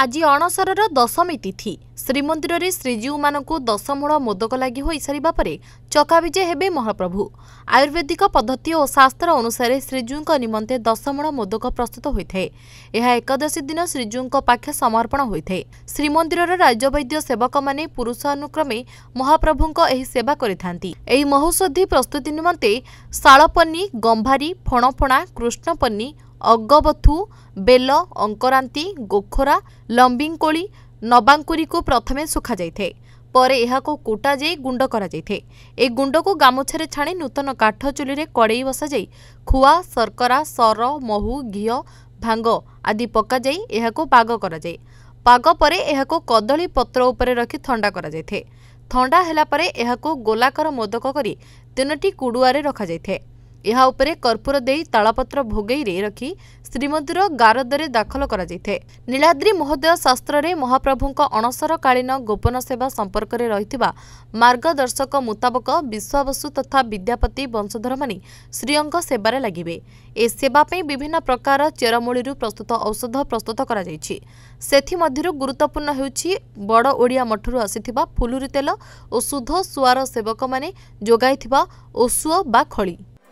ଆଜି ଅଣସରର ଦଶମୀ ତିଥି ଶ୍ରୀମନ୍ଦିରରେ ଶ୍ରୀଜୀଉମାନଙ୍କୁ ଦଶମୂଳ ମୋଦକ ଲାଗି ହୋଇସାରିବା ପରେ ଚକାବିଜେ ହେବେ ମହାପ୍ରଭୁ ଆୟୁର୍ବେଦିକ ପଦ୍ଧତି ଓ ଶାସ୍ତ୍ର ଅନୁସାରେ ଶ୍ରୀଜୀଉଙ୍କ ନିମନ୍ତେ ଦଶମୂଳ ମୋଦକ ପ୍ରସ୍ତୁତ ହୋଇଥାଏ ଏହା ଏକାଦଶୀ ଦିନ ଶ୍ରୀଜୀଉଙ୍କ ପାଖେ ସମର୍ପଣ ହୋଇଥାଏ ଶ୍ରୀମନ୍ଦିରର ରାଜ୍ୟବୈଦ୍ୟ ସେବକମାନେ ପୁରୁଷ ଅନୁକ୍ରମେ ମହାପ୍ରଭୁଙ୍କ ଏହି ସେବା କରିଥାନ୍ତି ଏହି ମହୌଷଧି ପ୍ରସ୍ତୁତି ନିମନ୍ତେ ଶାଳପନ୍ନି ଗମ୍ଭାରୀ ଫଣଫଣା କୃଷ୍ଣପନ୍ନି ଅଗବଥୁ ବେଲ ଅଙ୍କରାନ୍ତି ଗୋଖରା ଲମ୍ବିଙ୍କୋଳି ନବାଙ୍କୁରୀକୁ ପ୍ରଥମେ ଶୁଖାଯାଇଥାଏ ପରେ ଏହାକୁ କୁଟାଯାଇ ଗୁଣ୍ଡ କରାଯାଇଥାଏ ଏହି ଗୁଣ୍ଡକୁ ଗାମୁଛାରେ ଛାଣି ନୂତନ କାଠ ଚୁଲିରେ କଡ଼େଇ ବସାଯାଇ ଖୁଆ ଶର୍କରା ସର ମହୁ ଘିଅ ଭାଙ୍ଗ ଆଦି ପକାଯାଇ ଏହାକୁ ପାଗ କରାଯାଏ ପାଗ ପରେ ଏହାକୁ କଦଳୀ ପତ୍ର ଉପରେ ରଖି ଥଣ୍ଡା କରାଯାଇଥାଏ ଥଣ୍ଡା ହେଲା ପରେ ଏହାକୁ ଗୋଲାକାର ମୋଦକ କରି ତିନୋଟି କୁଡ଼ୁଆରେ ରଖାଯାଇଥାଏ ଏହା ଉପରେ କର୍ପୂର ଦେଇ ତାଳପତ୍ର ଭୋଗେଇରେ ରଖି ଶ୍ରୀମନ୍ଦିର ଗାରଦରେ ଦାଖଲ କରାଯାଇଥାଏ ନୀଳାଦ୍ରୀ ମହୋଦୟ ଶାସ୍ତ୍ରରେ ମହାପ୍ରଭୁଙ୍କ ଅଣସରକାଳୀନ ଗୋପନ ସେବା ସମ୍ପର୍କରେ ରହିଥିବା ମାର୍ଗଦର୍ଶକ ମୁତାବକ ବିଶ୍ୱାବସୁ ତଥା ବିଦ୍ୟାପତି ବଂଶଧରମାନେ ଶ୍ରୀଅଙ୍କ ସେବାରେ ଲାଗିବେ ଏ ସେବା ପାଇଁ ବିଭିନ୍ନ ପ୍ରକାର ଚେରମୂଳିରୁ ପ୍ରସ୍ତୁତ ଔଷଧ ପ୍ରସ୍ତୁତ କରାଯାଇଛି ସେଥିମଧ୍ୟରୁ ଗୁରୁତ୍ୱପୂର୍ଣ୍ଣ ହେଉଛି ବଡ଼ ଓଡ଼ିଆ ମଠରୁ ଆସିଥିବା ଫୁଲୁରୀ ତେଲ ଓ ଶୁଦ୍ଧ ସୁଆର ସେବକମାନେ ଯୋଗାଇଥିବା ଓସୁଅ ବା ଖଳି